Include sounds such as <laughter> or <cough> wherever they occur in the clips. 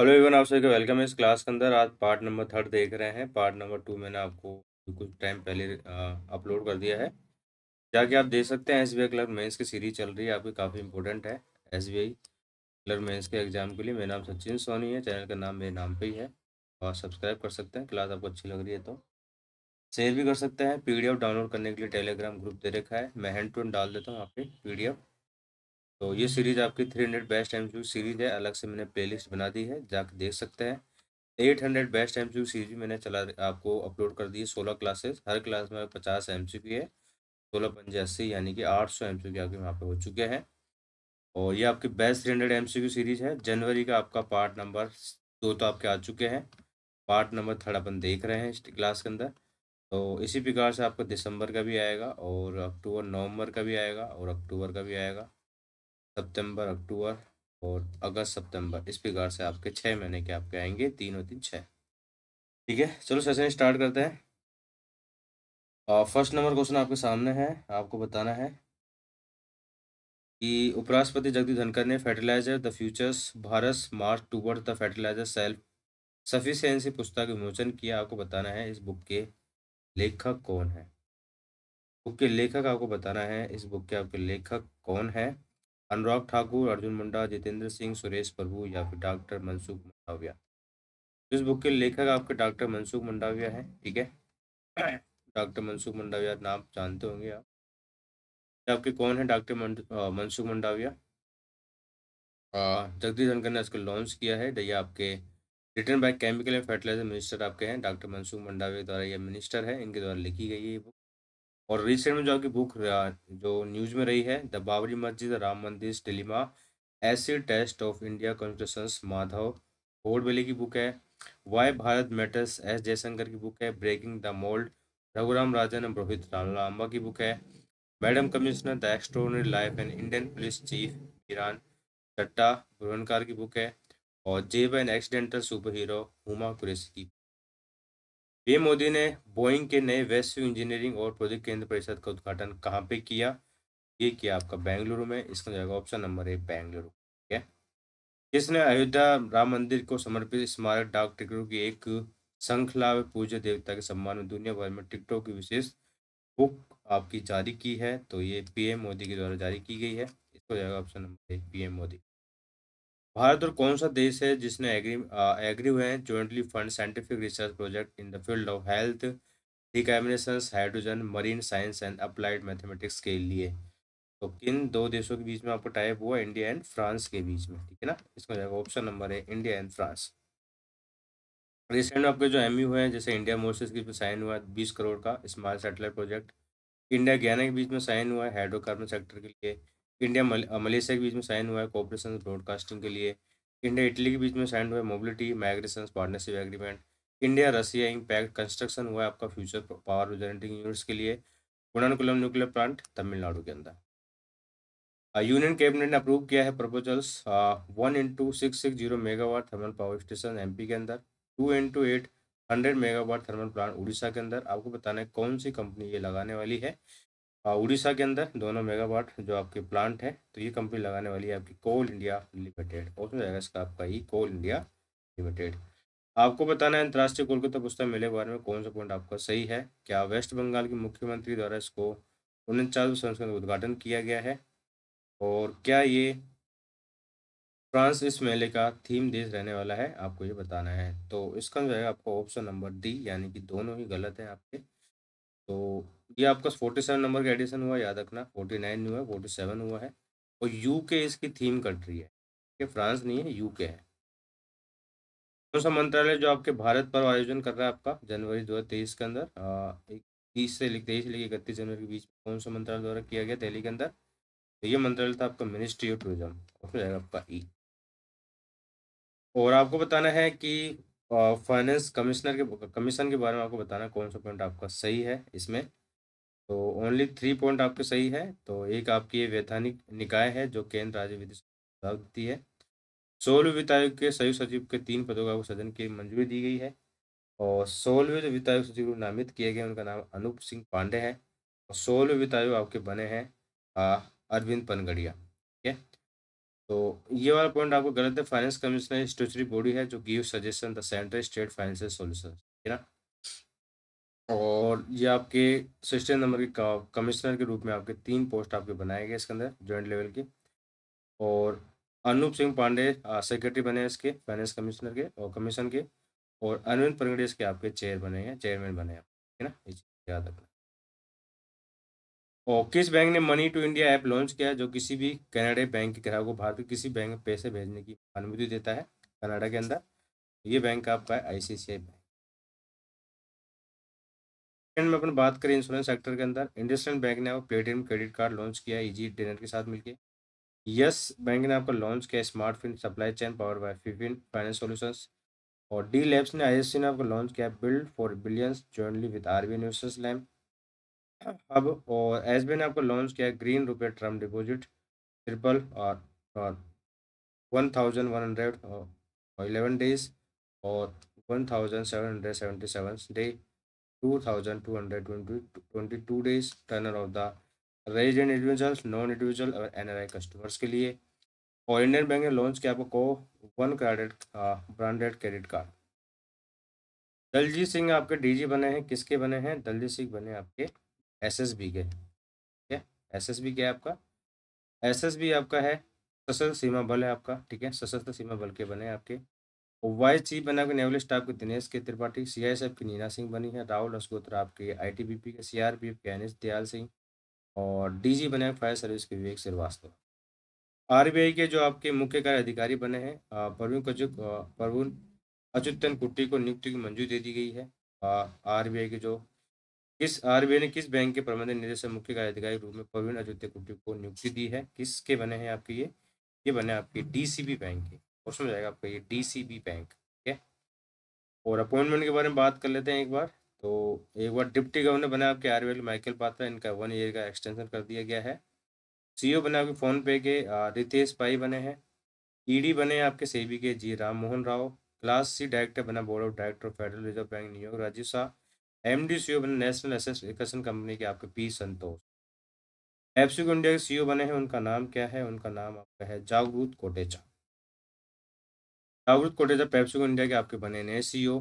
Hello Avon आप सभी का वेलकम है इस क्लास के अंदर आज पार्ट नंबर थर्ड देख रहे हैं पार्ट नंबर टू मैंने आपको कुछ टाइम पहले अपलोड कर दिया है जाके आप देख सकते हैं S B I clerk mains की सीरीज चल रही है आपकी काफ़ी इंपॉर्टेंट है S B I clerk mains के एग्जाम के लिए मेरा नाम सचिन सोनी है चैनल का नाम मेरे नाम पर ही है और सब्सक्राइब कर सकते हैं क्लास आपको अच्छी लग रही है तो शेयर भी कर सकते हैं पी डाउनलोड करने के लिए टेलीग्राम ग्रुप दे रखा है मैं हैंड टू हैंड डाल देता हूँ यहाँ पी तो ये सीरीज आपकी 300 बेस्ट एम सीरीज है अलग से मैंने प्लेलिस्ट बना दी है जाके देख सकते हैं 800 बेस्ट एम सीरीज भी मैंने चला आपको अपलोड कर दी है सोलह क्लासेस हर क्लास में पचास एम है सोलह पंजे अस्सी यानी कि आठ सौ एम सी आपके वहाँ पर हो चुके हैं और ये आपकी best three hundred M series है जनवरी का आपका पार्ट नंबर दो तो आपके आ चुके हैं पार्ट नंबर थर्ड अपन देख रहे हैं इस क्लास के अंदर तो इसी प्रकार से आपका दिसंबर का भी आएगा और अक्टूबर नवंबर का भी आएगा और अक्टूबर का भी आएगा सितंबर अक्टूबर और अगस्त सितंबर इस प्रकार से आपके छः महीने के आपके आएंगे तीन और तीन छः ठीक है चलो सेशन स्टार्ट करते हैं फर्स्ट नंबर क्वेश्चन आपके सामने है आपको बताना है कि उपराष्ट्रपति जगदीप धनखड़ ने fertilizer the futures Bharat march toward the fertilizer self sufficiency पुस्तक विमोचन किया आपको बताना है इस बुक के लेखक कौन है बुक के लेखक आपको बताना है इस बुक के आपके लेखक कौन है अनुराग ठाकुर अर्जुन मुंडा जितेंद्र सिंह सुरेश प्रभु या फिर डॉक्टर मनसुख मंडाविया इस बुक के लेखक आपके डॉक्टर मनसुख मंडाविया हैं ठीक है डॉक्टर मनसुख मंडाविया नाम जानते होंगे आप आपके कौन है डॉक्टर मनसुख मंडाविया जगदीश धनकर ने इसको लॉन्च किया है ये आपके written by chemical and fertilizer minister आपके हैं डॉक्टर मनसुख मंडावे द्वारा ये मिनिस्टर है इनके द्वारा लिखी गई है ये बुक और रिसेंट में जो आपकी बुक जो न्यूज में रही है the Babri Masjid Ram Mandir dilemma acid test of India constitutions Madhav वेली की बुक है why Bharat matters S Jaishankar की बुक है breaking the mould Raghuram Rajan and Rohit Lamba की बुक है madam commissioner the extraordinary life and Indian police chief Meeran Chadha Borwankar की बुक है और Zeb and accidental superhero Huma Qureshi की पीएम मोदी ने बोइंग के नए वैश्विक इंजीनियरिंग और प्रोजेक्ट केंद्र परिषद का उद्घाटन कहाँ पे किया ये किया आपका बेंगलुरु में इसका जाएगा ऑप्शन नंबर ए बेंगलुरु ठीक है किसने अयोध्या राम मंदिर को समर्पित स्मारक डाक टिकटों की एक श्रृंखला में पूज्य देवता के सम्मान में दुनिया भर में टिकटों की विशेष बुक आपकी जारी की है तो ये पीएम मोदी के द्वारा जारी की गई है इसको जाएगा option number A PM Modi Bharat और कौन सा देश है जिसने एग्री एग्री हुए हैं jointly fund scientific research project in the field of health recombination hydrogen marine science and applied mathematics के लिए तो किन दो देशों के बीच में आपको टाइप हुआ इंडिया एंड फ्रांस के बीच में ठीक है ना इसमें जाएगा ऑप्शन नंबर है इंडिया एंड फ्रांस रिसेंट आपके जो एम यू है जैसे इंडिया मोर्सेस के बीच साइन हुआ बीस करोड़ का small satellite project India Ghana के बीच में साइन हुआ है हाइड्रोकार्बन सेक्टर के लिए इंडिया मलेशिया के बीच में साइन हुआ है कॉपरेशन ब्रॉडकास्टिंग के लिए इंडिया इटली के बीच में साइन हुआ है mobility migration partnership agreement India Russia impact construction हुआ है आपका फ्यूचर पावर जनरेटिंग यूनिट्स के लिए गुणानुकुलम न्यूक्लियर प्लांट तमिलनाडु के अंदर यूनियन कैबिनेट ने अप्रूव किया है proposals one into six six zero megawatt thermal power station MP के अंदर two into eight hundred megawatt thermal plant Orissa के अंदर आपको बताना है कौन सी कंपनी ये लगाने वाली है उड़ीसा के अंदर दोनों मेगावाट जो आपके प्लांट है तो ये कंपनी लगाने वाली है आपकी कोल इंडिया लिमिटेड ऑप्शन जाएगा इसका आपका ही कोल इंडिया लिमिटेड आपको बताना है अंतर्राष्ट्रीय कोलकाता तो पुस्तक मेले के बारे में कौन सा पॉइंट आपका सही है क्या वेस्ट बंगाल के मुख्यमंत्री द्वारा इसको उनचासवें संस्करण का उद्घाटन किया गया है और क्या ये फ्रांस इस मेले का थीम देश रहने वाला है आपको ये बताना है तो इसका जो है आपका ऑप्शन नंबर डी यानी कि दोनों ही गलत है आपके तो ये आपका फोर्टी सेवन नंबर का एडिशन हुआ याद रखना फोर्टी नाइन हुआ फोर्टी सेवन हुआ है और यू के इसकी थीम कंट्री है ये फ्रांस नहीं है यू के है कौन तो सा मंत्रालय जो आपके भारत पर आयोजन कर रहा है आपका जनवरी दो हज़ार तेईस के अंदर तीस से तेईस से लेकर इकतीस जनवरी के बीच कौन सा मंत्रालय द्वारा किया गया दिल्ली के अंदर तो ये मंत्रालय था आपका मिनिस्ट्री ऑफ टूरिज्म आपका ई e। और आपको बताना है कि फाइनेंस कमिश्नर के कमीशन के बारे में आपको बताना कौन सा पॉइंट आपका सही है इसमें तो ओनली थ्री पॉइंट आपके सही है तो एक आपकी ये वैधानिक निकाय है जो केंद्र राज्य विधि सुझाव है सोलह वित्त आयोग के संयुक्त सचिव के तीन पदों का सदन की मंजूरी दी गई है और सोलह वित्त आयोग सचिव नामित किए गए उनका नाम अनूप सिंह पांडे है और सोलह वित्त आयोग आपके बने हैं अरविंद पनगड़िया ठीक है तो ये वाला पॉइंट आपको गलत है फाइनेंस कमिश्नर स्टेचरी बॉडी है जो give suggestion the central state financial solution ठीक है ना और ये आपके सिस्टम नंबर के कमिश्नर के रूप में आपके तीन पोस्ट आपके बनाए गए इसके अंदर ज्वाइंट लेवल के और अनूप सिंह पांडे सेक्रेटरी बने इसके फाइनेंस कमिश्नर के और कमीशन के और अरविंद परगड़े इसके आपके चेयर बने हैं चेयरमैन बने हैं ठीक है ना ये याद रखना और किस बैंक ने money to India app launch किया है जो किसी भी कनाडा बैंक के ग्राहक को भारत के किसी बैंक में पैसे भेजने की अनुमति देता है कनाडा के अंदर ये बैंक आपका है आई बैंक सेकंड में अपन बात करें इंश्योरेंस सेक्टर के अंदर इंडस्ट्रियल बैंक ने आपको प्लेटिनम क्रेडिट कार्ड लॉन्च किया इजी डिनर के साथ मिलकर यस बैंक ने आपका लॉन्च किया smart fin supply chain power by फिफिन फाइनेंस सॉल्यूशंस और डी लैब्स ने आई ने आपका लॉन्च किया build for billions jointly with R B लैम अब और एस ने आपको लॉन्च किया ग्रीन रुपये टर्म डिपोजिट ट्रिपल और और वन थाउजेंड वन हंड्रेड और इलेवन डेज और one thousand seven hundred seventy seven day 2222 days tenor of the resident individuals non individual और एनआरआई कस्टमर्स के लिए और इंडियन बैंक ने लॉन्च किया आपको one credit branded credit card Daljeet Singh आपके डीजी बने हैं किसके बने हैं दलजीत सिंह बने आपके एसएसबी के ठीक है एसएसबी क्या है आपका एसएसबी आपका है सशस्त्र सीमा बल है आपका ठीक है सशस्त्र सीमा बल के बने आपके वाइस चीफ बना के नेवल स्टाफ के Dinesh K Tripathi C I S F की नीना सिंह बनी है राहुल अस्गोत्रा आपके आई टी बी पी के सी आर पी एफ के अनिश दयाल सिंह और डी जी बने हैं फायर सर्विस के Vivek Srivastava R B I के जो आपके मुख्य कार्य अधिकारी बने हैं प्रवीण कजुक प्रवीण अच्युतन कुट्टी को नियुक्ति की मंजूरी दे दी गई है आर बी आई के जो किस आर बी आई ने किस बैंक के प्रबंधन निदेशक मुख्य कार्य अधिकारी रूप में प्रवीण अच्युत कुट्टी को नियुक्ति दी है किसके बने हैं आपके ये ये बने आपके बी बैंक के क्वेश्चन हो जाएगा आपका ये डीसीबी बैंक ठीक है और अपॉइंटमेंट के बारे में बात कर लेते हैं एक बार तो एक बार डिप्टी गवर्नर बने आपके आर माइकल पात्रा इनका वन ईयर का एक्सटेंशन कर दिया गया है ओ e बने आपके फ़ोन पे के रितेश पाई बने हैं ईडी e बने आपके सेबी के G Ram Mohan Rao class C director बना board of director federal reserve bank New York Rajiv Shah M D C बने नेशनल एसेसन कंपनी के आपके P Santosh F C India के ओ e बने हैं उनका नाम क्या है उनका नाम आपका है जागरूत कोटेचा जागरूक कोटेजा पेप्सिको इंडिया के आपके बने नए सी e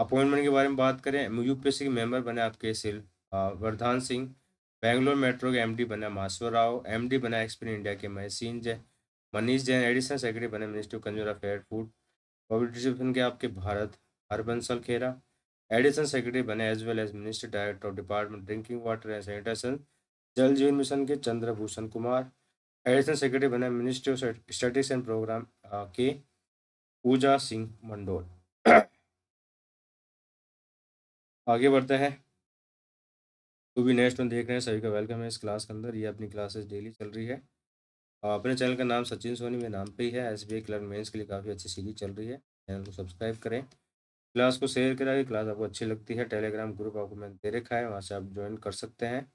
अपॉइंटमेंट के बारे में बात करें यू के मेंबर बने आपके सिल वर्धान सिंह बेंगलोर मेट्रो के एमडी बने मासवर राव एमडी बना एक्सपीरियन इंडिया के महसिन जय मनीष जैन एडिशनल सेक्रेटरी बने ministry of consumer affair food distribution के आपके भारत हरबंसल खेरा एडिशनल सेक्रेटरी बने as well as minister director of department drinking water and sanitation Jal Jeevan mission के चंद्रभूषण कुमार एडिशनल सेक्रेटरी बने ministry of studies and program के पूजा सिंह मंडोल आगे बढ़ते हैं टू भी नेक्स्ट में देख रहे हैं सभी का वेलकम है इस क्लास के अंदर ये अपनी क्लासेस डेली चल रही है और अपने चैनल का नाम सचिन सोनी मेरे नाम पे ही है एस बी आई मेन्स के लिए काफ़ी अच्छी सीरीज चल रही है चैनल को सब्सक्राइब करें क्लास को शेयर कराए क्लास आपको अच्छी लगती है टेलीग्राम ग्रुप आपको मैंने दे रखा है वहाँ से आप ज्वाइन कर सकते हैं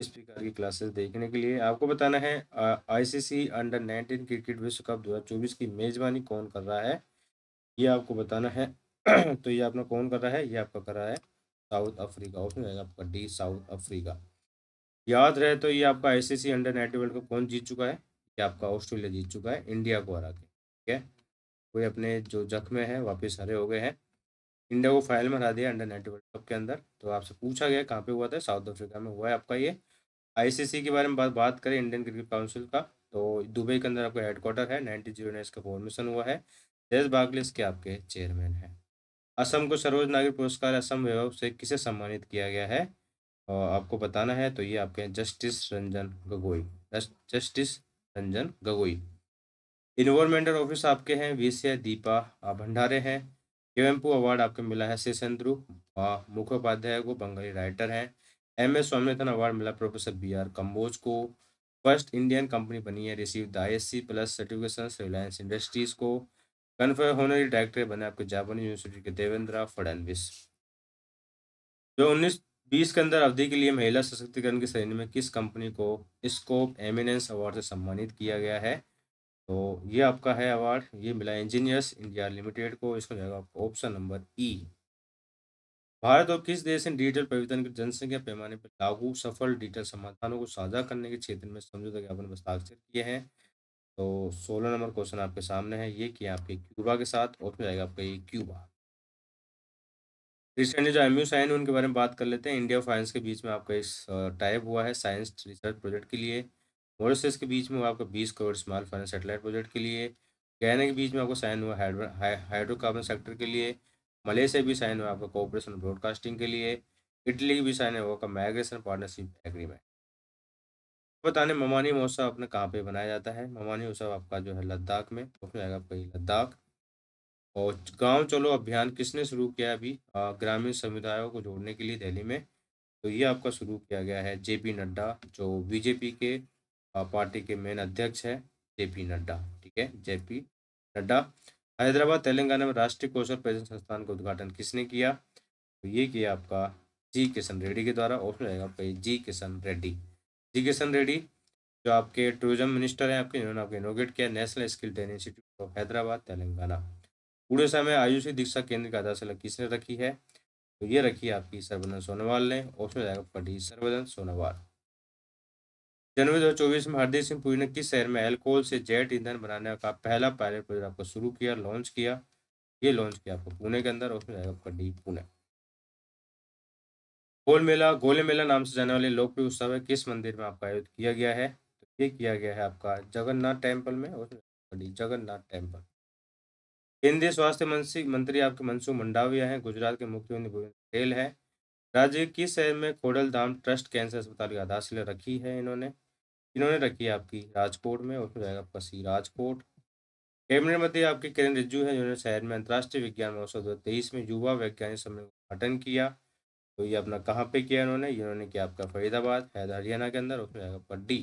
इस प्रकार की क्लासेस देखने के लिए आपको बताना है आईसीसी अंडर 19 क्रिकेट विश्व कप 2024 की मेज़बानी कौन कर रहा है ये आपको बताना है <clears throat> तो ये आपने कौन कर रहा है ये आपका कर रहा है साउथ अफ्रीका ऑप्शन रहेगा आपका डी साउथ अफ्रीका याद रहे तो ये आपका ICC under nineteen world cup कौन जीत चुका है ये आपका ऑस्ट्रेलिया जीत चुका है इंडिया को हरा के ठीक है कोई अपने जो जख्म है वापिस हरे हो गए हैं इंडिया को फाइल में हरा दिया अंडर नाइनटी वर्ल्ड कप के अंदर तो आपसे पूछा गया कहाँ पे हुआ था साउथ अफ्रीका में हुआ है आपका ये आईसीसी के बारे में बात बात करें इंडियन क्रिकेट काउंसिल का तो दुबई के अंदर आपका हेडक्वार्टर है नाइनटी जीरो नाइन इसका फॉर्मेशन हुआ है जयस बागले इसके आपके चेयरमैन हैं असम को सरोज नागर पुरस्कार असम वैभव से किसे सम्मानित किया गया है और आपको बताना है तो ये आपके justice Ranjan Gogoi justice Ranjan Gogoi environmental office आपके हैं वी दीपा भंडारे हैं केवेम्पू अवार्ड आपको मिला है शेषेंद्रू वाह मुख्य को बंगाली राइटर हैं एम एस स्वामीनाथन अवार्ड मिला प्रोफेसर बी आर कम्बोज को फर्स्ट इंडियन कंपनी बनी है receive the I S C plus certification Reliance Industries को कन्फर्म होनरी डायरेक्टर बने आपके जापानी यूनिवर्सिटी के देवेंद्र फडनविस जो उन्नीस बीस के अंदर अवधि के लिए महिला सशक्तिकरण की श्रेणी में किस कंपनी को स्कोप एमिनेंस अवार्ड से सम्मानित किया गया है तो ये आपका है अवार्ड ये मिला इंजीनियर्स इंडिया लिमिटेड को इसका जाएगा आपका ऑप्शन नंबर ई भारत और किस देश ने डिजिटल परिवर्तन के जनसंख्या पैमाने पर लागू सफल डिजिटल समाधानों को साझा करने के क्षेत्र में समझौता ज्ञापन हस्ताक्षर किए हैं तो सोलह नंबर क्वेश्चन आपके सामने है ये किया आपके क्यूबा के साथ ऑप्शन जाएगा आपका ये क्यूबा रिसेंटली जो एम यू साइन उनके बारे में बात कर लेते हैं इंडिया और फाइनेंस के बीच में आपका इस टाइप हुआ है साइंस रिसर्च प्रोजेक्ट के लिए मोरिसस के बीच में हुआ आपका बीस crore small finance satellite project के लिए गयाना के बीच में आपको साइन हुआ हाइड्रोकार्बन सेक्टर के लिए मलेशिया भी साइन हुआ आपका कोऑपरेशन ब्रॉडकास्टिंग के लिए इटली भी साइन हुआ का माइग्रेशन पार्टनरशिप एग्रीमेंट बताने ममानी महोत्सव अपने कहाँ पे बनाया जाता है ममानी महोत्सव आपका जो है लद्दाख में उसमें आएगा आपका लद्दाख और गांव चलो अभियान किसने शुरू किया अभी ग्रामीण समुदायों को जोड़ने के लिए दिल्ली में तो ये आपका शुरू किया गया है जेपी नड्डा जो बीजेपी के पार्टी के मेन अध्यक्ष है जेपी नड्डा ठीक है जेपी नड्डा हैदराबाद तेलंगाना में राष्ट्रीय कौशल प्रयोजन संस्थान का उद्घाटन किसने किया तो ये किया आपका जी किशन रेड्डी के द्वारा ऑप्शन रहेगा आपका जी किशन रेड्डी जी किशन रेड्डी जो आपके टूरिज्म मिनिस्टर हैं आपके इन्होंने आपको इनोगेट किया national skill training institute of Hyderabad Telangana Orissa में आयुषी दीक्षा केंद्र का आधारशिला किसने रखी है तो ये रखी है आपकी सर्वनंद सोनोवाल ने ऑप्शन रहेगा जाएगा सर्वनंद सोनोवाल जनवरी दो में हरदीप सिंह पुरी ने किस शहर में एल्कोहल से जेट ईंधन बनाने का पहला पायलट प्रोजेक्ट आपको शुरू किया लॉन्च किया ये लॉन्च किया आपको पुणे के अंदर और उसमें आपका डी पुणे गोल मेला गोले मेला नाम से जाने वाले लोकप्रिय उत्सव है किस मंदिर में आपका आयोजित किया गया है तो ये किया गया है आपका जगन्नाथ टेम्पल में और जगन्नाथ टेम्पल केंद्रीय स्वास्थ्य मंत्री मंत्री आपके मनसुख मंडाविया हैं गुजरात के मुख्यमंत्री भूपेंद्र पटेल है राज्य किस शहर में कोडल धाम ट्रस्ट कैंसर अस्पताल की आधारशिला रखी है इन्होंने इन्होंने रखी है आपकी राजकोट में और फिर आएगा आपका सी राजकोट कैबिनेट मंत्री आपके किरण रिज्जू हैं जिन्होंने शहर में अंतर्राष्ट्रीय विज्ञान महोत्सव दो में युवा वैज्ञानिक सम्मेलन उद्घाटन किया तो ये अपना कहाँ पे किया इन्होंने इन्होंने किया आपका फरीदाबाद हैदर हरियाणा के अंदर और फिर आएगा आपका the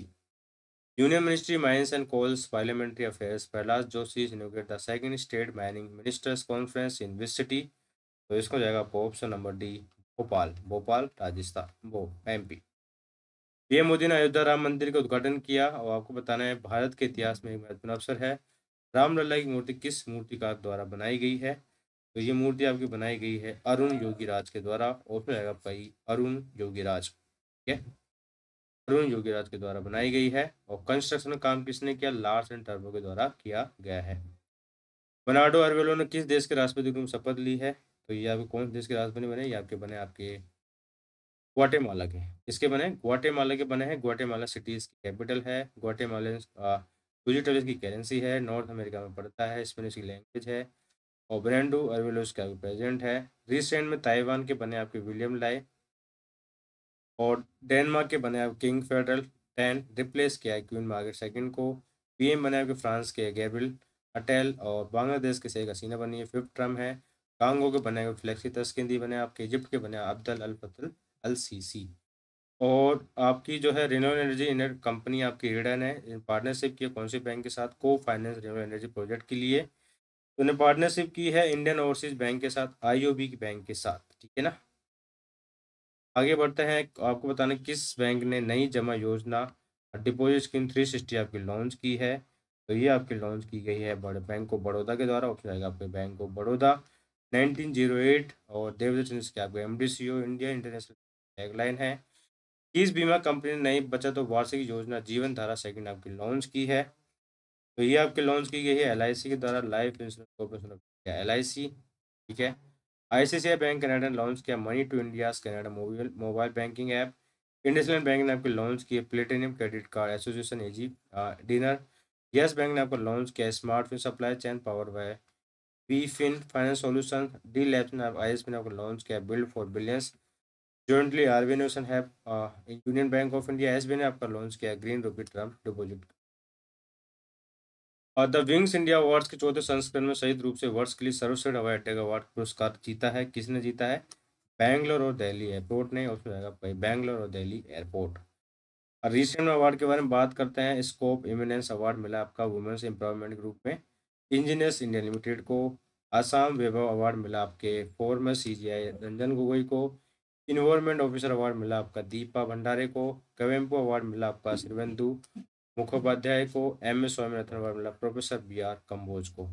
union ministry mines and coals parliamentary affairs Prahlad Joshi inaugurate the second state mining ministers conference in which city तो इसको जाएगा आपको option number D Bhopal Bhopal Rajasthan वो एम पी पीएम मोदी ने अयोध्या राम मंदिर का उद्घाटन किया और आपको बताना है भारत के इतिहास में एक महत्वपूर्ण अवसर है रामलला की मूर्ति किस मूर्तिकार द्वारा बनाई गई है तो ये मूर्ति आपकी बनाई गई है अरुण योगी राज के द्वारा ऑप्शन आएगा आपका अरुण योगी ठीक है अरुण राज के द्वारा बनाई गई है और कंस्ट्रक्शन काम किसने किया लार्स एंड टर्बो के द्वारा किया गया है बनाडो अरवेलो ने किस देश के राष्ट्रपति रूप शपथ ली है तो ये आपके कौन से देश के राष्ट्रपति बने ये आपके बने आपके ग्वाटेमाला के इसके बने ग्वाटेमाला के बने हैं ग्वाटेमाला सिटीज़ की कैपिटल है ग्वाटेमालन वेजिटेबल्स की करेंसी है नॉर्थ अमेरिका में पड़ता है स्पेनिश की लैंग्वेज है और ब्रैंडो अर्वेलोस का प्रेजेंट है रिसेंट में ताइवान के बने आपके विलियम लाई और डेनमार्क के बने आप किंग फेडरल टेन रिप्लेस किया है क्वीन मार्गेट सेकेंड को पीएम बने आपके फ्रांस के गैब्रिल अटेल और बांग्लादेश के शेख हसीना बनी है फिफ्थ ट्रम है कांगो के बने हुए फ्लैक्सी तस्किंदी बने आपके इजिप्ट के बने अब्दल अल फतल एल और आपकी जो है रिन्यूएबल एनर्जी इनर कंपनी आपकी हिडन है पार्टनरशिप की कौन सी बैंक के साथ को फाइनेंस रिन्यूएबल एनर्जी प्रोजेक्ट के लिए तो इन्हें पार्टनरशिप की है इंडियन ओवरसीज बैंक के साथ आईओबी की बैंक के साथ ठीक है ना आगे बढ़ते हैं आपको बताना किस बैंक ने नई जमा योजना डिपोजिट स्कीम थ्री सिक्सटी आपकी लॉन्च की है तो ये आपकी लॉन्च की गई है बड़े बैंक ऑफ बड़ौदा के द्वारा ऑप्शन आएगा आपके बैंक ऑफ बड़ौदा 1908 और देवदत्त के आपके M D C O India international tagline है किस बीमा कंपनी ने नई बचत और वार्षिक योजना जीवन धारा सेकंड आपकी लॉन्च की है तो ये आपके लॉन्च की गई है एल के द्वारा life insurance corporation of India L ठीक है आई बैंक कनाडा ने लॉन्च किया money to India Canada mobile mobile banking app IndusInd bank ने आपके लॉन्च किए platinum credit card association easy diner Yes Bank ने आपको लॉन्च किया smartphone supply chain power by P fin finance solution D labs ने I S ने आपको launch किया build for billions jointly R B nation है union Bank of India S B ने आपका लॉन्च किया ग्रीन रूपी टर्म डिपोजिट और the wings India awards के चौथे संस्करण में सही रूप से वर्ष के लिए सर्वश्रेष्ठ हवाई अड्डे अवार्ड पुरस्कार जीता है किसने जीता है बैंगलोर और दिल्ली एयरपोर्ट ने उसमें आएगा भाई बैंगलोर और दिल्ली एयरपोर्ट और रिसेंट अवार्ड के बारे में बात करते हैं स्कोप इमिनेंस अवार्ड मिला आपका वुमेंस एम्पावरमेंट ग्रुप में इंजीनियर्स इंडिया लिमिटेड को आसाम वैभव अवार्ड मिला आपके फोर में सी जी आई रंजन गोगोई को इन्वॉर्मेंट ऑफिसर अवार्ड मिला आपका दीपा भंडारे को कवेम्पो अवार्ड मिला आपका श्रीवेंदु मुखोपाध्याय को एम एस स्वामीनाथन अवार्ड मिला प्रोफेसर बी आर कम्बोज को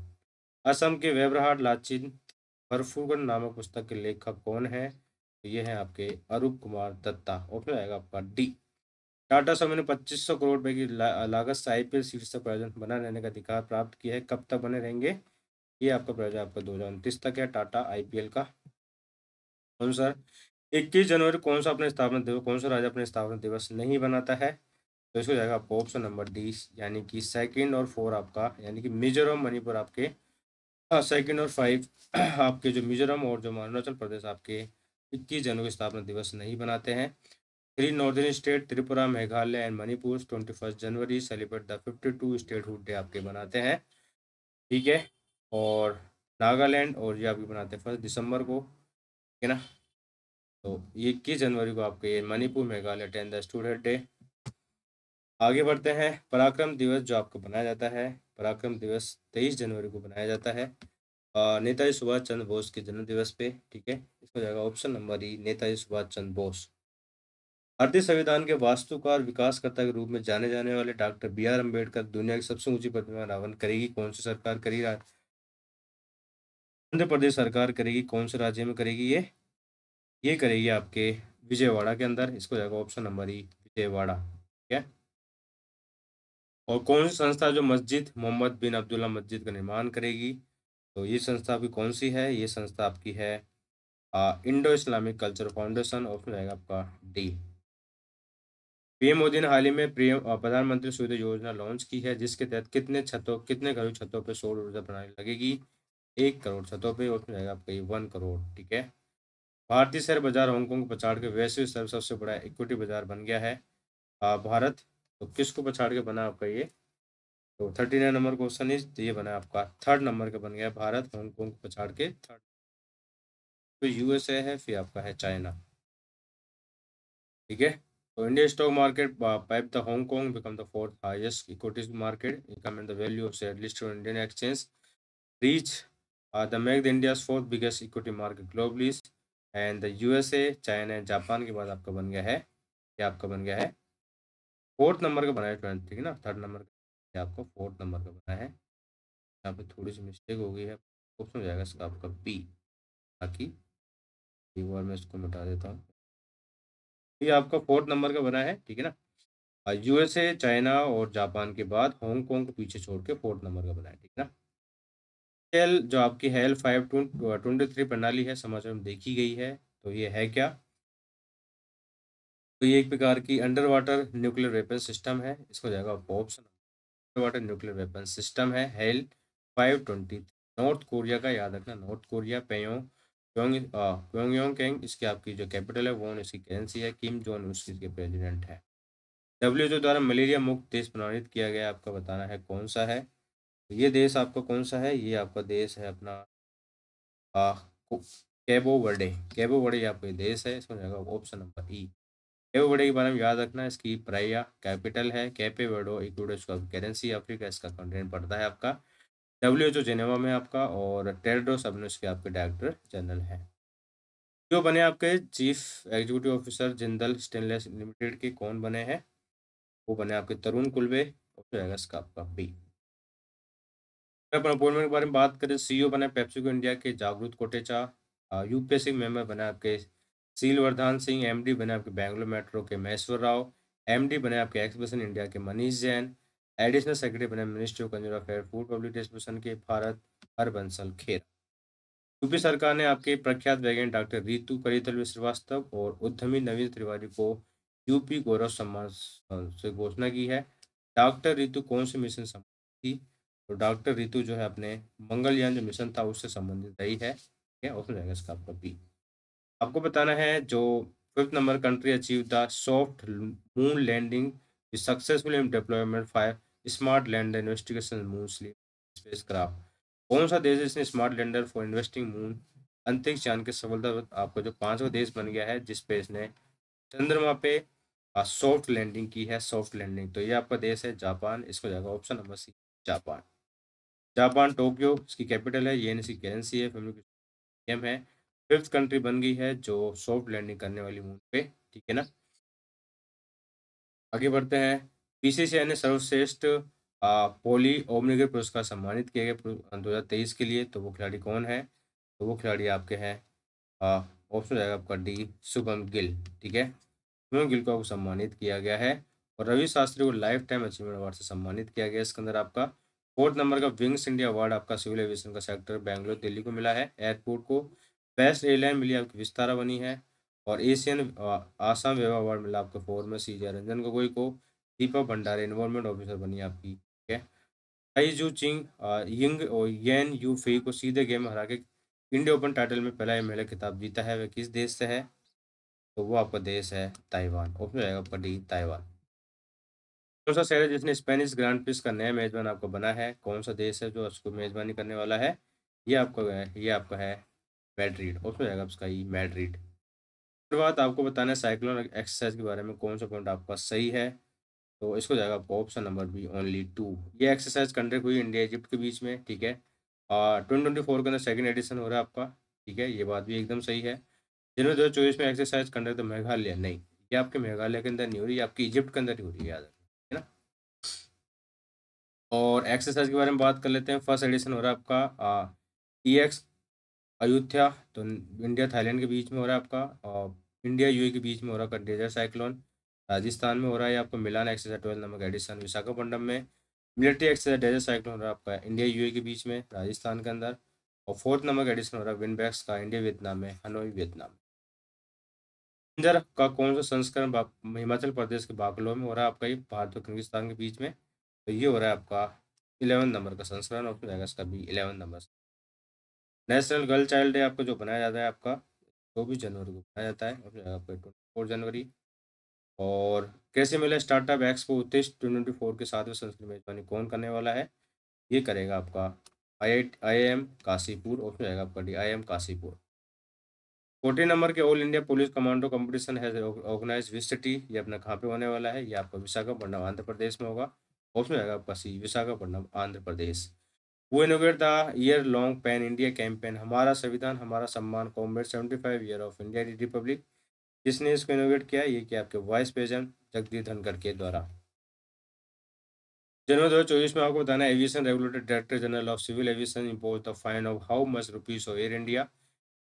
असम के वेबरहाट लाचिन भरफूगन नामक पुस्तक के लेखक कौन है तो ये है आपके अरूप कुमार दत्ता ऑप्शन आएगा आपका डी टाटा समूह ने 2500 करोड़ रुपए की लागत से आईपीएल सीरीज तक प्रयोजन बना रहने का अधिकार प्राप्त किया है कब तक बने रहेंगे ये आपका प्रयोजन आपका दो हजार तक है टाटा आईपीएल का आंसर इक्कीस जनवरी कौन सा अपने स्थापना दिवस कौन सा राज्य अपने स्थापना दिवस नहीं बनाता है तो इसको जाएगा आपको ऑप्शन नंबर डी यानी कि सेकंड और फोर आपका यानी कि मिजोरम मणिपुर आपके सेकंड हाँ, और फाइव <clears throat> आपके जो मिजोरम और जो अरुणाचल प्रदेश आपके इक्कीस जनवरी स्थापना दिवस नहीं बनाते हैं three northern state Tripura Meghalaya and Manipur twenty first January celebrate the fifty two statehood day आपके बनाते हैं ठीक है और नागालैंड और ये आपके बनाते हैं फर्स्ट दिसंबर को ठीक है ना तो ये इक्कीस जनवरी को आपके ये Manipur Meghalaya ten the student day आगे बढ़ते हैं पराक्रम दिवस जो आपको बनाया जाता है पराक्रम दिवस तेईस जनवरी को बनाया जाता है नेताजी सुभाष चंद्र बोस के जन्म दिवस पे ठीक है इसमें जाएगा option number E Netaji Subhash Chandra Bose भारतीय संविधान के वास्तुकार विकासकर्ता के रूप में जाने जाने वाले डॉक्टर बी आर अम्बेडकर दुनिया की सबसे ऊंची प्रतिमा रावण करेगी कौन सी सरकार करेगी आंध्र प्रदेश सरकार करेगी कौन से राज्य में करेगी ये ये करेगी आपके विजयवाड़ा के अंदर इसको जाएगा ऑप्शन नंबर ई विजयवाड़ा ठीक है और कौन सी संस्था जो मस्जिद मोहम्मद बिन अब्दुल्ला मस्जिद का निर्माण करेगी तो ये संस्था आपकी कौन सी है ये संस्था आपकी है Indo Islamic culture foundation option जाएगा आपका डी पीएम मोदी ने हाल ही में प्रधानमंत्री सुविधा योजना लॉन्च की है जिसके तहत कितने छतों कितने घरों छतों पर सौर ऊर्जा प्रणाली लगेगी एक करोड़ छतों पर ऑप्शन जाएगा आपका ये वन करोड़ ठीक है भारतीय शेयर बाजार हांगकॉन्ग को पछाड़ के वैश्विक स्तर सबसे बड़ा इक्विटी बाजार बन गया है भारत तो किसको पछाड़ के बना आपका ये तो thirty nine number question is तो ये बना आपका थर्ड नंबर का बन गया भारत हांगकॉन्ग को पछाड़ के थर्ड तो यूएसए है फिर आपका है चाइना ठीक है तो India stock market pips the Hong Kong become the fourth highest equities market income the value of share listed Indian exchange reach the make the India fourth biggest equity market globally and the USA China and Japan के बाद आपका बन गया है ये आपका बन गया है फोर्थ नंबर का बना है ट्वेंटी ठीक है ना थर्ड नंबर का आपको फोर्थ नंबर का बना है यहाँ पे थोड़ी सी मिस्टेक हो गई है ऑप्शन हो जाएगा इसका आपका बी बाकी एक बार मैं इसको मिटा देता हूँ ये आपका फोर्थ नंबर का बना है ठीक है ना यूएसए चाइना और जापान के बाद हांगकॉन्ग को पीछे छोड़ के फोर्थ नंबर का बनाया ठीक है ना एल जो आपकी है एल फाइव ट्वेंटी थ्री प्रणाली है समाचार में देखी गई है तो ये है क्या तो ये एक प्रकार की under water nuclear weapon system है इसको जाएगा आपको option under water nuclear weapon system है Haeil five twenty North Korea का याद रखना नॉर्थ कोरिया पेयोंग प्योंगयोंग कैंग इसकी आपकी जो कैपिटल है वो इसकी करेंसी है किम जोन उसके प्रेजिडेंट है डब्ल्यू द्वारा मलेरिया मुक्त देश प्रमाणित किया गया आपका बताना है कौन सा है ये देश आपका कौन सा है ये आपका देश है अपना कैबो वर्डे कैबो वर्डे आपका देश है इसमें जाएगा option number E Cabo Verde के बारे में याद रखना इसकी प्राइया कैपिटल है कैपे वर्डो इक्विडो करेंसी अफ्रीका इसका कंटेंट पड़ता है आपका डब्ल्यू ओ जेनेवा में आपका और टेरडोस अबनुस के आपके डायरेक्टर जनरल हैं जो बने आपके chief executive officer Jindal stainless limited के कौन बने हैं वो बने आपके तरुण कुलबे और जो है इसका आपका बी अपन अपॉइंटमेंट के बारे में बात करें सीईओ e बने पेप्सिको इंडिया के जागरूक कोटेचा यूपीएससी मेंबर बने आपके सील वर्धन सिंह एमडी बने आपके बैंगलोर मेट्रो के महेश्वर राव एमडी बने आपके एक्सप्रेशन इंडिया के मनीष जैन एडिशनल सेक्रेटरी बने ministry of consumer affair food public distribution के भारत हरबंसल खेरा यूपी सरकार ने आपके प्रख्यात वैज्ञानिक डॉक्टर रितु करितल श्रीवास्तव और उद्यमी नवीन त्रिवारी को यूपी गौरव सम्मान से घोषणा की है डॉक्टर रितु कौन से मिशन सम्मान थी तो डॉक्टर रितु जो है अपने मंगलयान जो मिशन था उससे संबंधित रही है ठीक है ऑप्शन जाएगा इसका आपका बी आपको बताना है जो fifth number country achieve the soft moon landing successful deployment five smart lander investigation moon spacecraft कौन सा देश है जिसने smart lander for investing moon अंतरिक्ष यान के सफलता आपका जो पांचवा देश बन गया है जिस इसने चंद्रमा पे सॉफ्ट लैंडिंग की है सॉफ्ट लैंडिंग तो ये आपका देश है जापान इसको जाएगा option number C Japan Japan Tokyo इसकी कैपिटल है येन इसकी करेंसी है फेमली है फिफ्थ कंट्री बन गई है जो सॉफ्ट लैंडिंग करने वाली मून पे ठीक है ना आगे बढ़ते हैं बीसीसीआई ने सर्वश्रेष्ठ पोली ओमनिगर पुरस्कार सम्मानित किया गया दो हज़ार तेईस के लिए तो वो खिलाड़ी कौन है तो वो खिलाड़ी आपके हैं ऑप्शन जाएगा आपका डी शुभम गिल ठीक है शुभम गिल को आपको सम्मानित किया गया है और रवि शास्त्री को लाइफ टाइम अचीवमेंट अवार्ड से सम्मानित किया गया इसके अंदर आपका फोर्थ नंबर का विंग्स इंडिया अवार्ड आपका सिविल एविएशन का सेक्टर बैंगलोर दिल्ली को मिला है एयरपोर्ट को बेस्ट एयरलाइन मिली आपकी विस्तारा बनी है और एशियन आसाम वेवा अवार्ड मिला आपको फोर में सी जय रंजन गोगोई को दीपा भंडारे इन्वॉर्मेंट ऑफिसर बनी आपकी ठीक है आई जू चिंग यंग और येन यू फे को सीधे गेम हरा के इंडिया ओपन टाइटल में पहला महिला खिताब जीता है वह किस देश से है तो वो आपका देश है ताइवान ऑप्शन रहेगा आपका डी ताइवान कौन सा जिसने स्पेनिश ग्रांड प्रिक्स का नया मेजबान आपको बना है कौन सा देश है जो उसको मेजबानी करने वाला है ये आपका है ये आपका है मैड्रिड और हो जाएगा उसका ये मैड्रिड उसके बाद आपको बताना है साइक्लोन एक्सरसाइज के बारे में कौन सा पॉइंट आपका सही है तो इसको जाएगा आपको option number B only two ये एक्सरसाइज कंडक्ट हुई इंडिया इजिप्ट के बीच में ठीक है और ट्वेंटी ट्वेंटी फोर के अंदर सेकेंड एडिशन हो रहा है आपका ठीक है ये बात भी एकदम सही है जिन्होंने दो हज़ार चौबीस में एक्सरसाइज कंडक्ट तो मेघालय नहीं ये आपके मेघालय के अंदर नहीं हो रही है आपकी इजिप्ट के अंदर ही हो रही है याद और एक्सरसाइज के बारे में बात कर लेते हैं फर्स्ट एडिशन हो रहा है आपका ई एक्स e अयोध्या तो इंडिया थाईलैंड के बीच में हो रहा है आपका और इंडिया यूए के बीच में हो रहा है डेजर साइक्लोन राजस्थान में हो रहा है आपका Milan exercise twelfth number edition Visakhapatnam में मिलिट्री एक्सरसाइज डेजर साइक्लोन हो रहा है आपका इंडिया यूए के बीच में राजस्थान के अंदर और फोर्थ नंबर का एडिशन हो रहा है विनबैक्स का इंडिया वियतनाम में हनोई वियतनाम का कौन सा संस्करण हिमाचल प्रदेश के बागलो में हो रहा है आपका ये भारत और किर्गिस्तान के बीच में तो ये हो रहा है आपका इलेवन नंबर का संस्करण ऑप्शन जाएगा इसका B eleven number national girl child day आपको जो बनाया जाता है आपका चौबीस जनवरी को बनाया जाता है ऑप्शन जाएगा आपका ट्वेंटी फोर जनवरी और कैसे मिले स्टार्टअप एक्सपो उत्तीस ट्वेंटी फोर के साथ संस्कृत मेजबानी कौन करने वाला है ये करेगा आपका I I M Kashipur option आएगा आपका D I M Kashipur forty number के all India police commando competition has organize which city ये अपना कहाँ पे होने वाला है ये आपका विशाखापट्टनम आंध्र प्रदेश में होगा ऑप्शन आएगा आपका सी विशाखापट्टनम आंध्र प्रदेश वो innovate the year long pan India campaign हमारा संविधान हमारा सम्मान combat seventy five year of India republic जिसने इसको इनोवेट किया ये किया आपके वाइस प्रेजिडेंट जगदीप धनखड़ के द्वारा जनवरी दो चौबीस में आपको बताना है aviation regulator director general of civil aviation impose the fine of how much rupees of Air India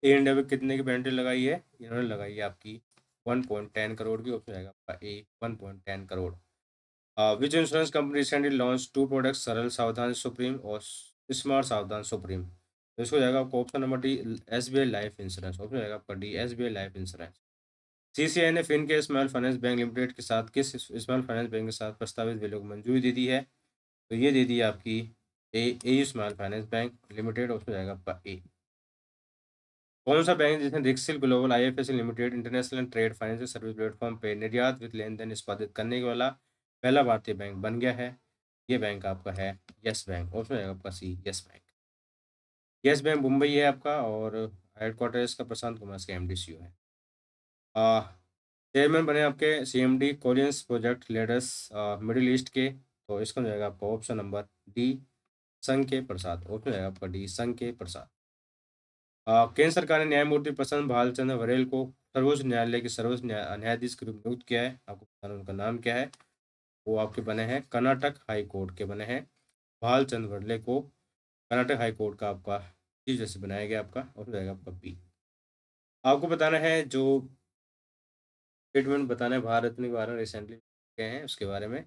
Air India में कितने की पेनल्टी लगाई है इन्होंने लगाई है आपकी वन पॉइंट टेन करोड़ की ऑप्शन आएगा आपका A one point ten crore Uh, insurance company recently launch two product सरल सावधान सुप्रीम और स्मार्ट सावधान सुप्रीम तो इसको जाएगा आपको option number D S B I life insurance option जाएगा आपका D S B I life insurance C C I ने फिन के स्मॉल फाइनेंस बैंक लिमिटेड के साथ किस स्मॉल फाइनेंस बैंक के साथ प्रस्तावित बिलों को मंजूरी दे दी है तो ये दे दी आपकी A A small finance bank limited option जाएगा आपका ए कौन सा बैंक जिसने रिक्सिल global I F S limited international trade financial service platform पर निर्यात विद लेन देन निष्पादित करने वाला पहला भारतीय बैंक बन गया है ये बैंक आपका है यस बैंक ऑप्शन आपका C Yes bank Yes bank Mumbai है आपका और हेडक्वार्टर इसका प्रशांत कुमार इसका एम डी है चेयरमैन बने आपके C M D Koreans project leaders middle east के तो इसका जाएगा आपका ऑप्शन नंबर डी संघ के प्रसाद ऑप्शन है आपका डी संघ के प्रसाद केंद्र सरकार ने न्यायमूर्ति प्रसन्न भालचंद्र वरेल को सर्वोच्च न्यायालय के सर्वोच्च न्यायाधीश के रूप नियुक्त किया है आपको उनका नाम क्या है वो आपके बने हैं कर्नाटक हाई कोर्ट के बने हैं भाल चंद वर्ले को कर्नाटक हाई कोर्ट का आपका चीफ जस्टिस बनाया गया आपका और हो जाएगा आपका बी आपको बताना है जो स्टेटमेंट बताना है भारत ने बारे में रिसेंटली गए हैं उसके बारे में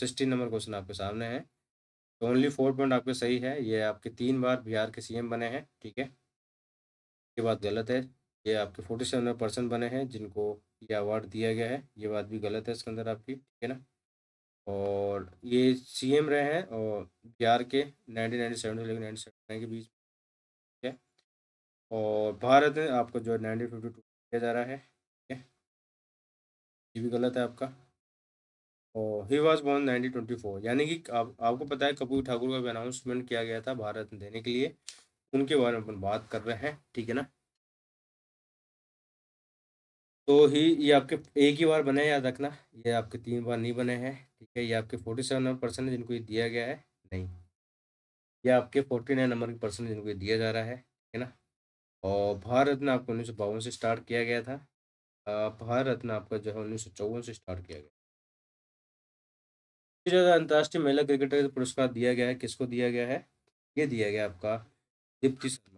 सिक्सटीन नंबर क्वेश्चन आपके सामने है तो ओनली फोर पॉइंट आपके सही है ये आपके तीन बार बिहार के सीएम बने हैं ठीक है ये बात गलत है ये आपके फोर्टी सेवन परसेंट बने हैं जिनको ये अवार्ड दिया गया है ये बात भी गलत है इसके अंदर आपकी ठीक है ना और ये सी एम रहे हैं और बिहार के नाइनटीन सेवन से लेकर नाइनटीन के बीच ठीक है और भारत में आपका जो है नाइनटीन फिफ्टी टू किया जा रहा है ठीक है ये भी गलत है आपका और he was born nineteen twenty four यानी कि आप आपको पता है कपूर ठाकुर का भी अनाउंसमेंट किया गया था भारत में देने के लिए उनके बारे में अपन बात कर रहे हैं ठीक है ना तो ही ये आपके एक ही बार बने हैं याद रखना ये आपके तीन बार नहीं बने हैं ठीक है ये आपके फोर्टी सेवन नंबर पर्सन है जिनको ये दिया गया है नहीं ये आपके फोर्टी नाइन नंबर के पर्सन जिनको ये दिया जा रहा है ठीक है ना और भारत रत्न आपको उन्नीस सौ बावन से स्टार्ट किया गया था भारत रत्न आपका जो है उन्नीस सौ चौवन से स्टार्ट किया गया ज़्यादा अंतर्राष्ट्रीय महिला क्रिकेटर पुरस्कार दिया गया है किसको दिया गया है ये दिया गया आपका दीप्ति शर्मा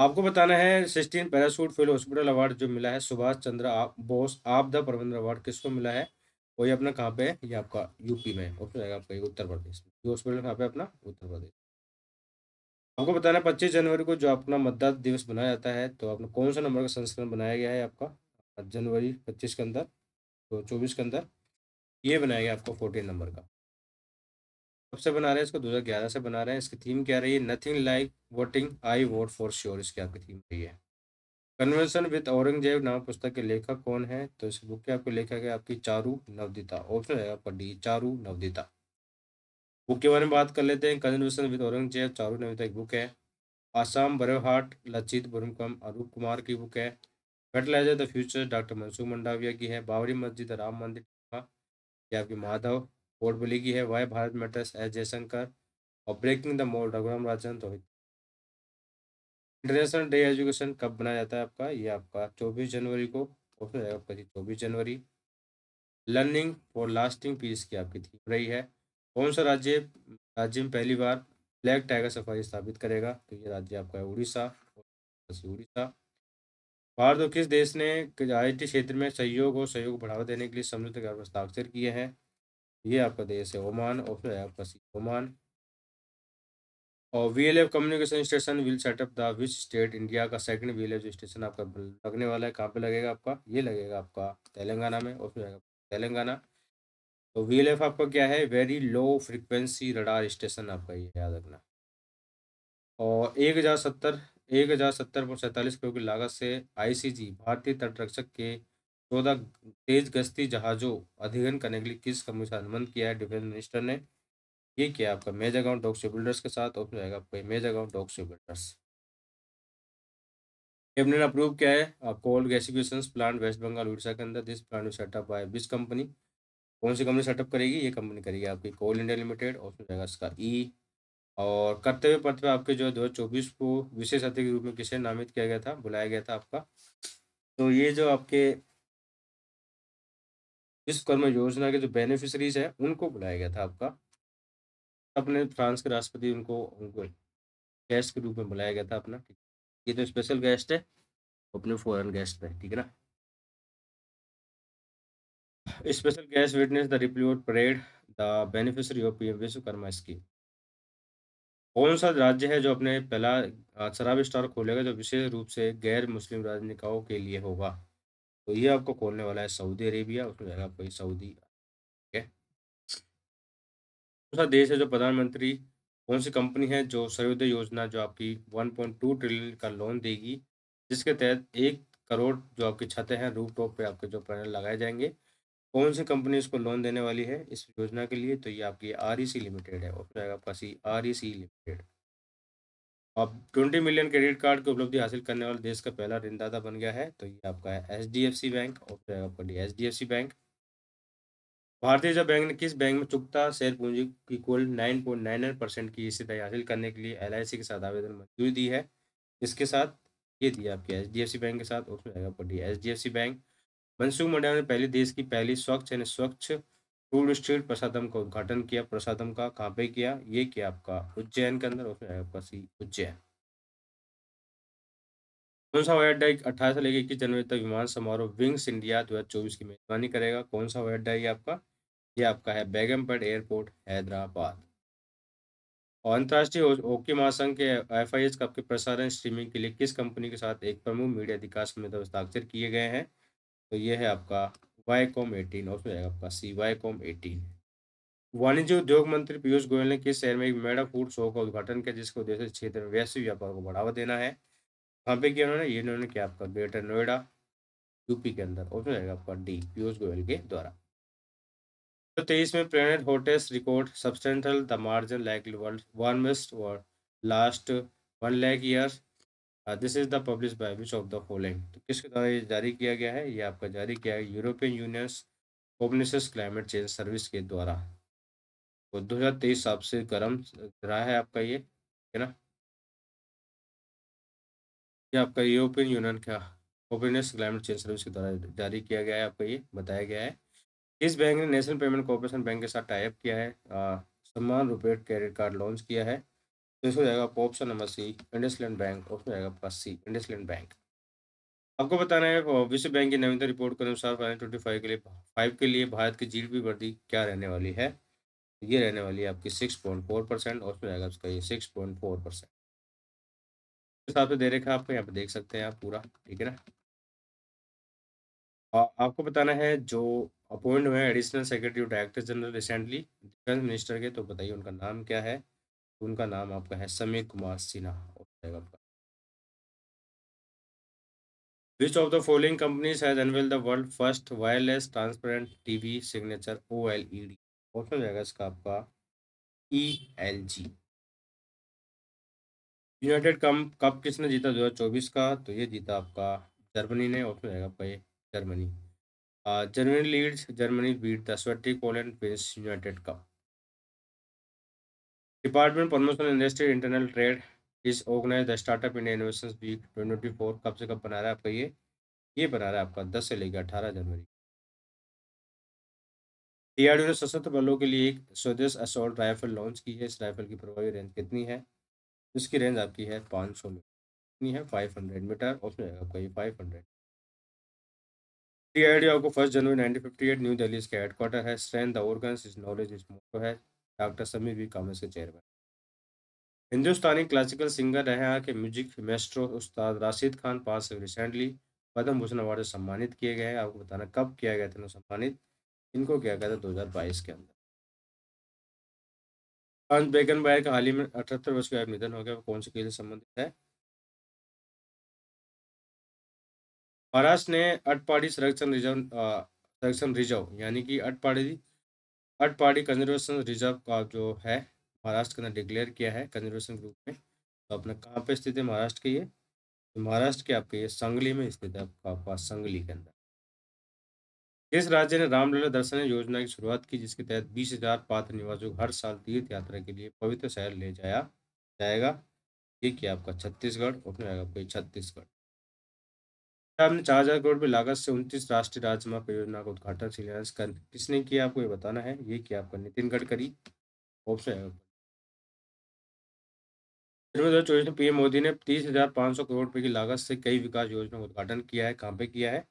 आपको बताना है sixteen parachute field hospital award जो मिला है सुभाष चंद्र बोस आप द अवार्ड किसको मिला है वही अपना कहाँ पे है ये आपका यूपी में ऑप्शन आएगा आपका उत्तर प्रदेश में हॉस्पिटल कहाँ पे अपना उत्तर प्रदेश आपको बताना है पच्चीस जनवरी को जो अपना मतदाता दिवस मनाया जाता है तो आपने कौन सा नंबर का संस्करण बनाया गया है आपका जनवरी पच्चीस के अंदर तो चौबीस के अंदर ये बनाया गया आपको फोर्टीन नंबर का कब से बना रहे हैं इसको 2011 से बना रहे हैं इसकी थीम क्या रही है nothing like voting I vote for sure इसकी आपकी थीम रही है कन्वेंशन विद औरंगजेब नाम पुस्तक के लेखक कौन है तो इस बुक के आपको लेखक है आपकी चारू नवदिता ऑप्शन है आपका डी चारू नवदिता बुक के बारे में बात कर लेते हैं कन्वेंशन विद औरंगजेब चारू नवदिता एक बुक है आसाम बरेवहाट लचित बुरमकम अरूप कुमार की बुक है fertilizer the future doctor Mansukh Mandaviya की है बाबरी मस्जिद राम मंदिर ये आपकी माधव बोर्ड वोट बोलेगी है why Bharat matters S Jaishankar और breaking the mould Raghuram Rajan Rohit international day education कब बनाया जाता है आपका ये आपका चौबीस जनवरी को ऑप्शन रहेगा आपका चौबीस जनवरी लर्निंग फॉर लास्टिंग पीस की आपकी थीम रही है कौन सा राज्य राज्य में पहली बार ब्लैक टाइगर सफारी स्थापित करेगा तो ये राज्य आपका है उड़ीसा उड़ीसा भारत और किस देश ने आई क्षेत्र में सहयोग और सहयोग बढ़ावा देने के लिए समझौते का हस्ताक्षर किए हैं ये आपका देश है ओमान और फिर आपका सी ओमान और V L F communication station will set up the which state India का second V L F station आपका लगने वाला है कहाँ पे लगेगा आपका ये लगेगा आपका तेलंगाना में ऑप्शन है तेलंगाना तो वी एल एफ आपका क्या है very low frequency radar station आपका ये याद रखना और एक हज़ार सत्तर एक हज़ार सत्तर पॉइंट सैंतालीस करोड़ की लागत से आईसीजी भारतीय तटरक्षक के चौदह तेज गश्ती जहाज़ों अधिग्रहण करने के लिए किस कंपनी से अनुबंध किया है डिफेंस मिनिस्टर ने ये किया आपका मेजर अकाउंट डॉग बिल्डर्स के साथ ऑप्शन आएगा आपका major account dog builders cabinet approve किया है coal gasification plant west Bengal Orissa के अंदर this plant set up by which company कौन सी कंपनी सेटअप करेगी ये कंपनी करेगी आपकी कोल इंडिया लिमिटेड ऑप्शन आएगा इसका ई और कर्तव्य पथ पे आपके जो है दो चौबीस को विशेष अतिथि के रूप में किसे नामित किया गया था बुलाया गया था आपका तो ये जो आपके विश्वकर्म योजना के जो बेनिफिशरीज हैं उनको बुलाया गया था आपका अपने फ्रांस के राष्ट्रपति उनको उनको गेस्ट के रूप में बुलाया गया था अपना ये तो स्पेशल गेस्ट है अपने फॉरेन गेस्ट है ठीक है ना special guest witness the republic parade the beneficiary of PM Vishwakarma scheme कौन सा राज्य है जो अपने पहला शराब स्टार खोलेगा जो विशेष रूप से गैर मुस्लिम राजनेताओं के लिए होगा तो ये आपको खोलने वाला है सऊदी अरेबिया उसमें जाएगा आपको सऊदी ठीक है दूसरा देश है जो प्रधानमंत्री कौन सी कंपनी है जो सर्वोदय योजना जो आपकी 1.2 ट्रिलियन का लोन देगी जिसके तहत एक करोड़ जो आपकी छतें हैं रूप टॉप पे आपके जो पैनल लगाए जाएंगे कौन सी कंपनी इसको लोन देने वाली है इस योजना के लिए तो ये आपकी आर लिमिटेड है और आपका सी आर लिमिटेड अब 20 मिलियन क्रेडिट कार्ड की उपलब्धि हासिल करने वाला देश का पहला ऋणदाता बन गया है तो ये आपका है H D F C bank और फिर आपका डी सी बैंक भारतीय रिजर्व बैंक ने किस बैंक में चुकता शेयर पूंजी की कुल nine point nine nine percent की हिस्सेदारी हासिल करने के लिए एल के साथ आवेदन मंजूरी दी है इसके साथ ये दिया आपके H D F C bank के साथ उसमें आएगा आपका डी बैंक मनसुख मंडावा ने पहले देश की पहली स्वच्छ यानी स्वच्छ टूल स्ट्रीट प्रसादम का उद्घाटन किया प्रसादम का कहाँ पे किया ये किया आपका उज्जैन के अंदर ऑप्शन आपका सी उज्जैन कौन सा हवाई अड्डा अठारह से लेकर इक्कीस जनवरी तक विमान समारोह विंग्स इंडिया 2024 की मेजबानी करेगा कौन सा हवाई अड्डा ये आपका ये आपका है बेगमपेट एयरपोर्ट हैदराबाद और अंतर्राष्ट्रीय ओके महासंघ के एफ आई एस कप के प्रसारण स्ट्रीमिंग के लिए किस कंपनी के साथ एक प्रमुख मीडिया अधिकार समझौता हस्ताक्षर किए गए हैं तो ये है आपका वाई कॉम एटीन ऑप्शन हो जाएगा आपका सी वाई कॉम एटीन वाणिज्य उद्योग मंत्री पीयूष गोयल ने किस शहर में एक मेडा फूड शो का उद्घाटन किया जिसके उद्देश्य क्षेत्र में वैश्विक व्यापार को बढ़ावा देना है कहाँ पे किया उन्होंने ये उन्होंने क्या आपका ग्रेटर नोएडा यूपी के अंदर ऑप्शन जाएगा आपका डी पीयूष गोयल के द्वारा तो तेईस में प्रेरणित hottest record substantial the margin like world warmest world last one lakh years this is the publish by which of the following तो किसके द्वारा ये जारी किया गया है ये आपका जारी किया है European unions Copernicus climate change service के द्वारा तो दो हज़ार तेईस साल गर्म रहा है आपका ये है ना ये आपका यूरोपियन यूनियन का कोपनिस क्लाइमेट चेंज सर्विस के द्वारा जारी किया गया है आपका ये बताया गया है इस बैंक ने नेशनल पेमेंट कॉरपोरेशन बैंक के साथ टाइप किया है सम्मान रुपये क्रेडिट कार्ड लॉन्च किया है तो इसमें जाएगा आपका option number C IndusInd bank option जाएगा आपका सी इंडसलैंड बैंक आपको बताना है विश्व बैंक की नवीनतम रिपोर्ट के अनुसार ट्वेंटी फाइव के लिए फाइव के लिए भारत की जी वृद्धि क्या रहने वाली है ये रहने वाली है आपकी सिक्स पॉइंट फोर परसेंट और उसमें आएगा उसका ये सिक्स पॉइंट फोर परसेंट हिसाब से दे रखा है आपको यहाँ पे देख सकते हैं आप पूरा ठीक है ना और आपको बताना है जो अपॉइंट हुए हैं additional secretary director general recently defence minister के तो बताइए उनका नाम क्या है तो उनका नाम आपका है समय कुमार सिन्हा हो जाएगा आपका which of the following companies has unveil the world first wireless transparent TV signature O L E D option हो जाएगा इसका आपका E L G United cup cup किसने जीता दो हजार चौबीस का तो ये जीता आपका जर्मनी ने ऑप्शन जाएगा आपका ये Germany Germany leads Germany beat the स्वेटी पोलैंड पेस United cup department promotion industry internal trade is organize the startup India innovation week twenty four कब से कब बना रहा है आपका ये ये बना रहा है आपका दस से लेकर अठारह जनवरी डीआरडीओ ने सशस्त्र बलों के लिए एक स्वदेश असोल्ट राइफल लॉन्च की है इस राइफल की प्रभावी रेंज कितनी है इसकी रेंज आपकी है पाँच सौ मीटर कितनी है फाइव हंड्रेड मीटर ऑप्शन आपका ये five hundred D I D आपको first January nineteen fifty eight New Delhi इसका हेडक्वार्टर है strength the organ is knowledge is motto है डॉक्टर समीर भी कांग्रेस के चेयरमैन हिंदुस्तानी क्लासिकल सिंगर रहे हैं के म्यूजिक मेस्ट्रो उस्ताद राशिद खान पास रिसेंटली पद्म भूषण अवार्ड से सम्मानित किए गए आपको बताना कब किया गया था सम्मानित इनको किया गया था दो के अंदर बेगन बेगनबायर का हाल ही में अठहत्तर वर्ष का निधन हो गया कौन से खेल से संबंधित है महाराष्ट्र ने अटपाड़ी संरक्षण रिजर्व संरक्षण रिजर्व यानी कि Atpadi third party conservation reserve का जो है महाराष्ट्र के अंदर डिक्लेयर किया है कंजर्वेशन ग्रुप में तो अपना कहाँ पे स्थित है महाराष्ट्र के ये तो महाराष्ट्र के आपके ये संगली में स्थित है आपका आपका संगली के अंदर जिस राज्य ने रामलीला दर्शन योजना की शुरुआत की जिसके तहत बीस हजार पात्र निवासियों को हर साल तीर्थ यात्रा के लिए पवित्र शहर ले जाया जाएगा ये क्या आपका छत्तीसगढ़ उसमें आएगा आपको छत्तीसगढ़ ने चार हजार करोड़ रुपये लागत से उनतीस राष्ट्रीय राजमार्ग परियोजना का उद्घाटन शिलान्यास कर किसने किया आपको ये बताना है ये किया आपका नितिन गडकरी ऑप्शन दो हज़ार चौबीस में पीएम मोदी ने तीस हजार पाँच सौ करोड़ रुपये की लागत से कई विकास योजनाओं का उद्घाटन किया है कहाँ पे किया है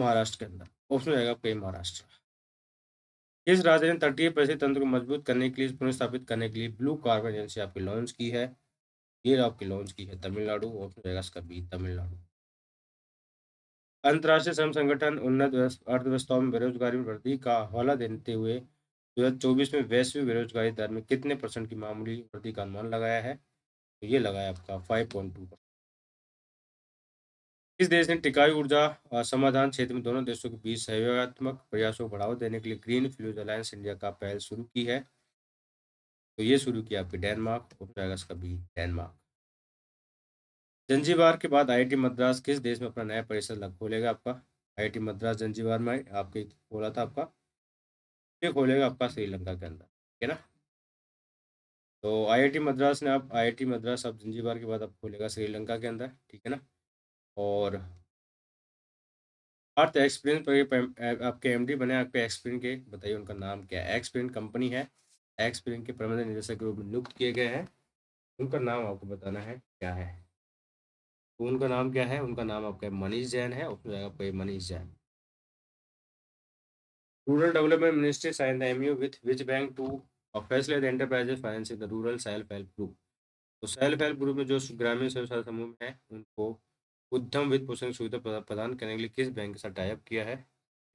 महाराष्ट्र के अंदर ऑप्शन आएगा कई महाराष्ट्र इस राज्य ने तटीय परिस्थिति तंत्र को मजबूत करने के लिए पुनर्स्थापित करने के लिए ब्लू कार्बन एजेंसी आपकी लॉन्च की है ये आपकी लॉन्च की है तमिलनाडु ऑप्शन आएगा इसका बी तमिलनाडु अंतर्राष्ट्रीय श्रम संगठन उन्नत अर्थव्यवस्थाओं में बेरोजगारी में वृद्धि का हवाला देते हुए 2024 में वैश्विक बेरोजगारी दर में कितने परसेंट की मामूली वृद्धि का अनुमान लगाया है तो ये लगाया आपका 5.2 परसेंट इस देश ने टिकाई ऊर्जा समाधान क्षेत्र में दोनों देशों के बीच सहयोगात्मक प्रयासों को बढ़ावा देने के लिए ग्रीन फ्यूज अलायंस इंडिया का पहल शुरू की है तो ये शुरू किया आपकी डेनमार्क हो अगस्त का बी डेनमार्क जंजीवार के बाद आईआईटी मद्रास किस देश में अपना नया परिसर खोलेगा आपका आईआईटी मद्रास जंजीवार में आपके खोला था आपका ये खोलेगा आपका श्रीलंका के अंदर ठीक है ना तो आईआईटी मद्रास ने आप आईआईटी मद्रास अब जंजीवार के बाद आप खोलेगा श्रीलंका के अंदर ठीक है ना और आर्थ एक्सप्लेन पर आपके एम बने आपके एक्सप्लेन के बताइए उनका नाम क्या है एक्सप्लेन कंपनी है एक्सप्लेन के प्रबंध निदेशक के रूप में नियुक्त किए गए हैं उनका नाम आपको बताना है क्या है तो उनका नाम क्या है उनका नाम आपका मनीष जैन है ऑप्शन जाएगा आपका Manish Jain rural development ministry sign the MoU with which bank to फैसले enterprises financing the rural self help group तो सेल्फ हेल्प ग्रुप में जो ग्रामीण स्वयं समूह है उनको उद्यम वित्त पोषण सुविधा प्रदान करने के लिए किस बैंक के साथ टाइप किया है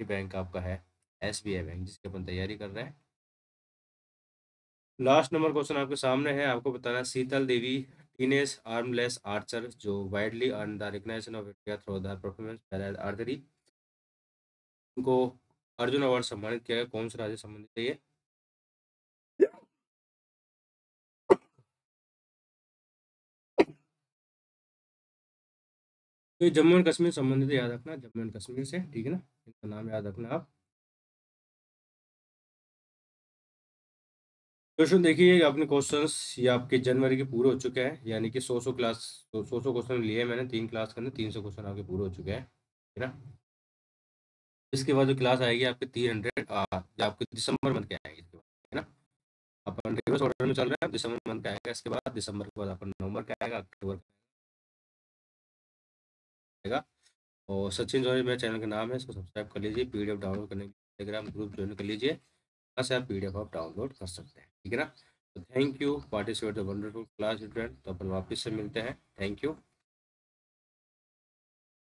ये बैंक आपका है एस बैंक जिसकी अपन तैयारी कर रहे हैं लास्ट नंबर क्वेश्चन आपके सामने है आपको बताना Sheetal Devi teenage armless archer जो widely earn the recognition of India through their performance archery उनको अर्जुन अवार्ड सम्मानित किया गया कौन से राज्य संबंधित है तो जम्मू एंड कश्मीर संबंधित याद रखना जम्मू एंड कश्मीर से ठीक है ना इनका नाम याद रखना आप क्वेश्चन देखिए अपने क्वेश्चंस ये आपके जनवरी के पूरे हो चुके हैं यानी कि सौ सौ क्लास सौ सौ क्वेश्चन लिए मैंने तीन क्लास के अंदर तीन सौ क्वेश्चन आपके पूरे हो चुके हैं ठीक है ना इसके बाद जो क्लास आएगी आपके तीन हंड्रेड आपके दिसंबर मंथ के आएगी इसके बाद है ना अपन रिवर्स ऑर्डर में चल रहे हैं दिसंबर मंथ का आएगा इसके बाद दिसंबर के बाद अपन नवंबर का आएगा अक्टूबर का आएगा और सचिन जो मेरे चैनल का नाम है इसको सब्सक्राइब कर लीजिए पी डाउनलोड करने के लिए टेलीग्राम ग्रुप ज्वाइन कर लीजिए से आप पी आप डाउनलोड कर सकते हैं ठीक है ना तो thank you participate the wonderful class student तो अपन वापस से मिलते हैं थैंक यू